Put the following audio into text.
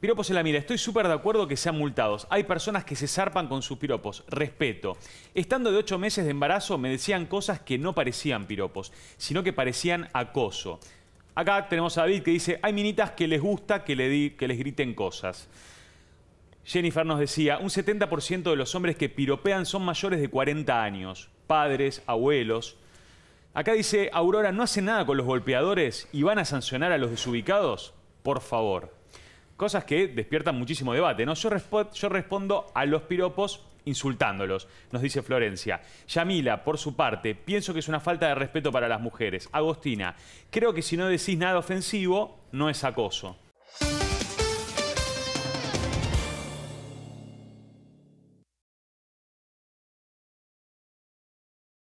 Piropos en la mira. Estoy súper de acuerdo que sean multados. Hay personas que se zarpan con sus piropos. Respeto. Estando de ocho meses de embarazo me decían cosas que no parecían piropos, sino que parecían acoso. Acá tenemos a David que dice, hay minitas que les gusta que, le que les griten cosas. Jennifer nos decía, un 70% de los hombres que piropean son mayores de 40 años, padres, abuelos. Acá dice, Aurora, ¿no hace nada con los golpeadores y van a sancionar a los desubicados? Por favor. Cosas que despiertan muchísimo debate, ¿no? Yo, yo respondo a los piropos insultándolos, nos dice Florencia. Yamila, por su parte, pienso que es una falta de respeto para las mujeres. Agostina, creo que si no decís nada ofensivo, no es acoso.